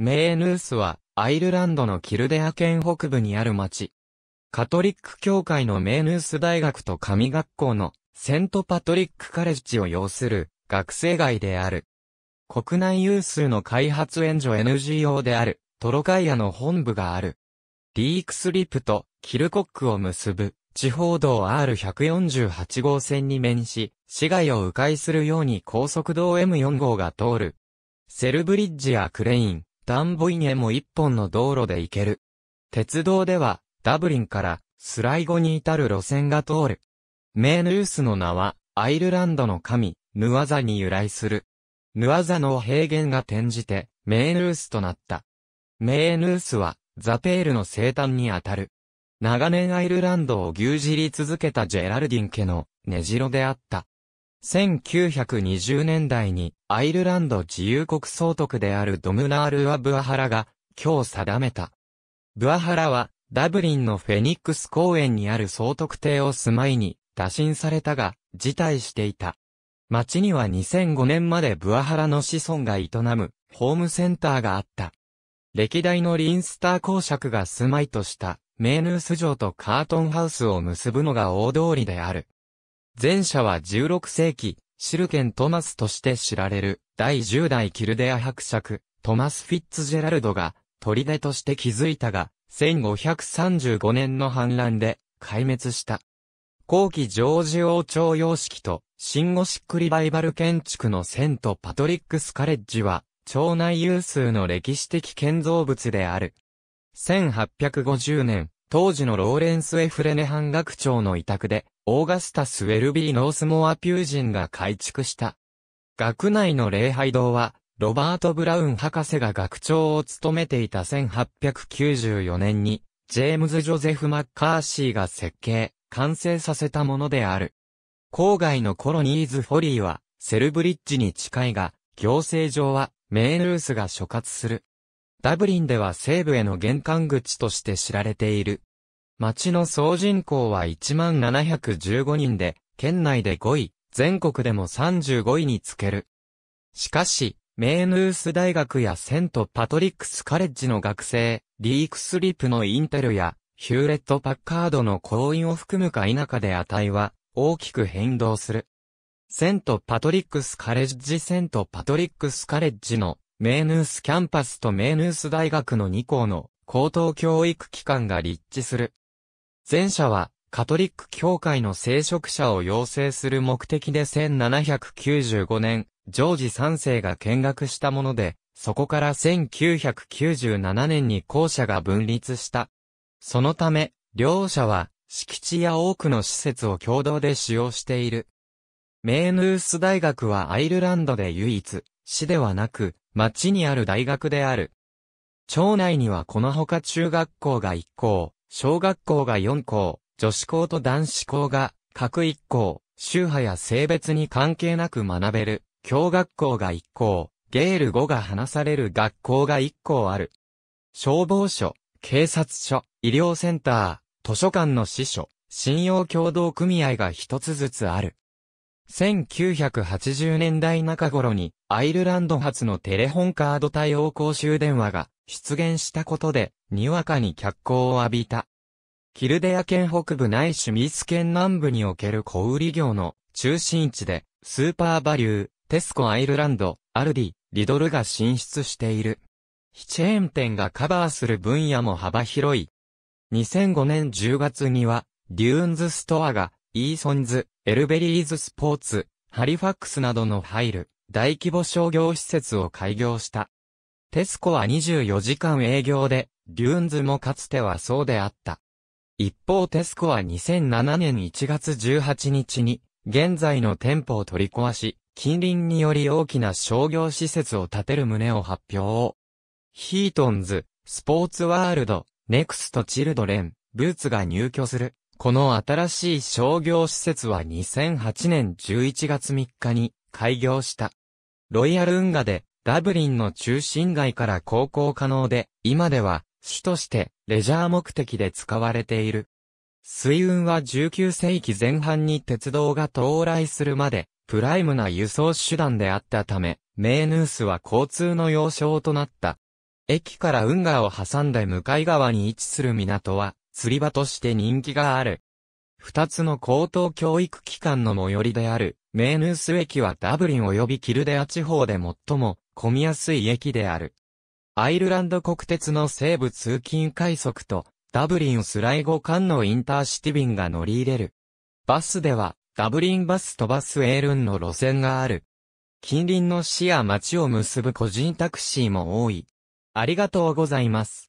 メーヌースは、アイルランドのキルデア県北部にある町。カトリック教会のメーヌース大学と神学校のセントパトリックカレッジを要する学生街である。国内有数の開発援助 NGO であるトロカイアの本部がある。リークスリップとキルコックを結ぶ地方道 R148 号線に面し、市街を迂回するように高速道 M4 号が通る。セルブリッジやクレイン、ダンボイネも一本の道路で行ける。鉄道では、ダブリンからスライゴに至る路線が通る。メーヌースの名は、アイルランドの神、ヌアザに由来する。ヌアザの平原が転じて、メーヌースとなった。メーヌースは、ザペールの生誕にあたる。長年アイルランドを牛耳り続けたジェラルディン家の根城であった。1920年代にアイルランド自由国総督であるドムナール・はブアハラが今日定めた。ブアハラはダブリンのフェニックス公園にある総督邸を住まいに打診されたが辞退していた。町には2005年までブアハラの子孫が営むホームセンターがあった。歴代のリンスター公爵が住まいとしたメーヌース城とカートンハウスを結ぶのが大通りである。前者は16世紀、シルケン・トマスとして知られる、第10代キルデア伯爵、トマス・フィッツジェラルドが、砦として築いたが、1535年の反乱で、壊滅した。後期ジョージ王朝様式と、新ゴシックリバイバル建築のセント・パトリックス・カレッジは、町内有数の歴史的建造物である。1850年、当時のローレンス・エフレネハン学長の委託で、オーガスタス・ウェルビー・ノースモア・ピュージンが改築した。学内の礼拝堂は、ロバート・ブラウン博士が学長を務めていた1894年に、ジェームズ・ジョゼフ・マッカーシーが設計、完成させたものである。郊外のコロニーズ・フォリーは、セルブリッジに近いが、行政上は、メールースが所轄する。ダブリンでは西部への玄関口として知られている。町の総人口は1715人で、県内で5位、全国でも35位につける。しかし、メーヌース大学やセントパトリックスカレッジの学生、リークスリップのインテルや、ヒューレット・パッカードの行員を含むか否かで値は、大きく変動する。セントパトリックスカレッジセントパトリックスカレッジの、メーヌースキャンパスとメーヌース大学の2校の、高等教育機関が立地する。前者は、カトリック教会の聖職者を養成する目的で1795年、ジョージ3世が見学したもので、そこから1997年に校舎が分立した。そのため、両者は、敷地や多くの施設を共同で使用している。メーヌース大学はアイルランドで唯一、市ではなく、町にある大学である。町内にはこのほか中学校が一校、小学校が4校、女子校と男子校が各1校、宗派や性別に関係なく学べる、教学校が1校、ゲール語が話される学校が1校ある。消防署、警察署、医療センター、図書館の支所、信用協同組合が一つずつある。1980年代中頃にアイルランド発のテレホンカード対応公衆電話が出現したことで、にわかに脚光を浴びた。キルデア県北部ないしミース県南部における小売業の中心地で、スーパーバリュー、テスコアイルランド、アルディ、リドルが進出している。非チェーン店がカバーする分野も幅広い。2005年10月には、デューンズストアが、イーソンズ、エルベリーズスポーツ、ハリファックスなどの入る、大規模商業施設を開業した。テスコは24時間営業で、リューンズもかつてはそうであった。一方テスコは2007年1月18日に、現在の店舗を取り壊し、近隣により大きな商業施設を建てる旨を発表。ヒートンズ、スポーツワールド、ネクストチルドレン、ブーツが入居する。この新しい商業施設は2008年11月3日に開業した。ロイヤル運河でダブリンの中心街から航行可能で、今では、主としてレジャー目的で使われている。水運は19世紀前半に鉄道が到来するまで、プライムな輸送手段であったため、メーヌースは交通の要衝となった。駅から運河を挟んで向かい側に位置する港は、釣り場として人気がある。二つの高等教育機関の最寄りである、メーヌース駅はダブリン及びキルデア地方で最も混みやすい駅である。アイルランド国鉄の西部通勤快速と、ダブリンスライゴ間のインターシティ便が乗り入れる。バスでは、ダブリンバスとバスエールンの路線がある。近隣の市や町を結ぶ個人タクシーも多い。ありがとうございます。